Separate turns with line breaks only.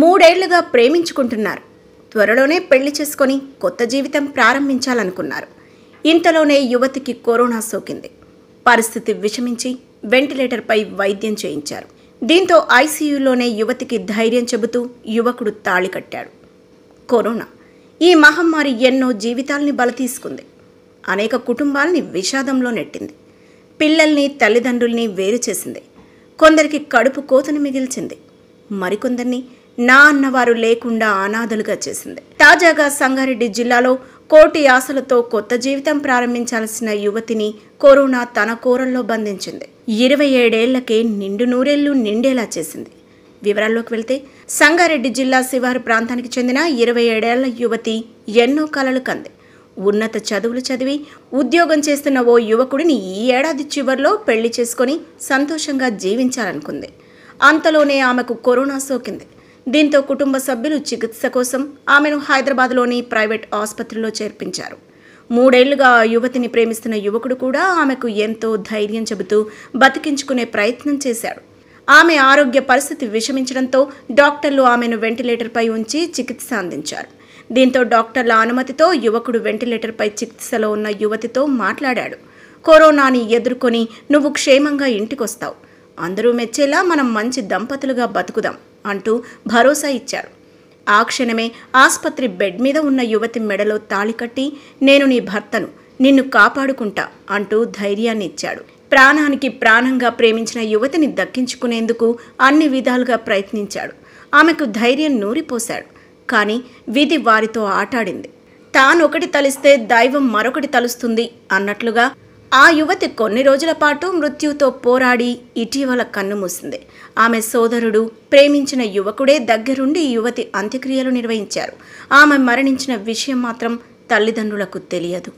మూడేళ్లుగా ప్రేమించుకుంటున్నారు త్వరలోనే పెళ్లి చేసుకొని కొత్త జీవితం ప్రారంభించాలనుకున్నారు ఇంతలోనే యువతికి కరోనా సోకింది పరిస్థితి విషమించి వెంటిలేటర్పై వైద్యం చేయించారు దీంతో ఐసీయూలోనే యువతికి ధైర్యం చెబుతూ యువకుడు తాళి కట్టాడు కరోనా ఈ మహమ్మారి ఎన్నో జీవితాల్ని బలతీసుకుంది అనేక కుటుంబాల్ని విషాదంలో నెట్టింది పిల్లల్ని తల్లిదండ్రుల్ని వేరు చేసింది కొందరికి కడుపు కోతను మిగిల్చింది మరికొందరిని నా అన్నవారు లేకుండా అనాథలుగా చేసింది తాజాగా సంగారెడ్డి జిల్లాలో కోటి ఆశలతో కొత్త జీవితం ప్రారంభించాల్సిన యువతిని కరోనా తన కూరల్లో బంధించింది ఇరవై ఏడేళ్లకే నిండు నూరేళ్లు నిండేలా చేసింది వివరాల్లోకి వెళ్తే సంగారెడ్డి జిల్లా శివారు ప్రాంతానికి చెందిన ఇరవై ఏడేళ్ల యువతి ఎన్నో కలలు కంది ఉన్నత చదువులు చదివి ఉద్యోగం చేస్తున్న ఓ యువకుడిని ఈ ఏడాది చివరిలో పెళ్లి చేసుకొని సంతోషంగా జీవించాలనుకుంది అంతలోనే ఆమెకు కరోనా సోకింది దీంతో కుటుంబ సభ్యులు చికిత్స కోసం ఆమెను హైదరాబాద్లోని ప్రైవేట్ ఆసుపత్రిలో చేర్పించారు మూడేళ్లుగా యువతిని ప్రేమిస్తున్న యువకుడు కూడా ఆమెకు ఎంతో ధైర్యం చెబుతూ బతికించుకునే ప్రయత్నం చేశాడు ఆమె ఆరోగ్య పరిస్థితి విషమించడంతో డాక్టర్లు ఆమెను వెంటిలేటర్పై ఉంచి చికిత్స అందించారు దీంతో డాక్టర్ల అనుమతితో యువకుడు వెంటిలేటర్పై చికిత్సలో ఉన్న యువతితో మాట్లాడాడు కరోనాని ఎదుర్కొని నువ్వు క్షేమంగా ఇంటికొస్తావు అందరూ మెచ్చేలా మనం మంచి దంపతులుగా బతుకుదాం అంటూ భరోసా ఇచ్చారు ఆ క్షణమే ఆసుపత్రి బెడ్ మీద ఉన్న యువతి మెడలో తాళి కట్టి నేను నీ భర్తను నిన్ను కాపాడుకుంటా అంటూ ధైర్యాన్ని ఇచ్చాడు ప్రాణానికి ప్రాణంగా ప్రేమించిన యువతిని దక్కించుకునేందుకు అన్ని విధాలుగా ప్రయత్నించాడు ఆమెకు ధైర్యం నూరిపోశాడు కానీ విధి వారితో ఆటాడింది తానొకటి తలిస్తే దైవం మరొకటి తలుస్తుంది అన్నట్లుగా ఆ యువతి కొన్ని రోజుల పాటు మృత్యుతో పోరాడి ఇటీవల కన్ను మూసింది ఆమె సోదరుడు ప్రేమించిన యువకుడే దగ్గరుండి యువతి అంత్యక్రియలు నిర్వహించారు ఆమె మరణించిన విషయం మాత్రం తల్లిదండ్రులకు తెలియదు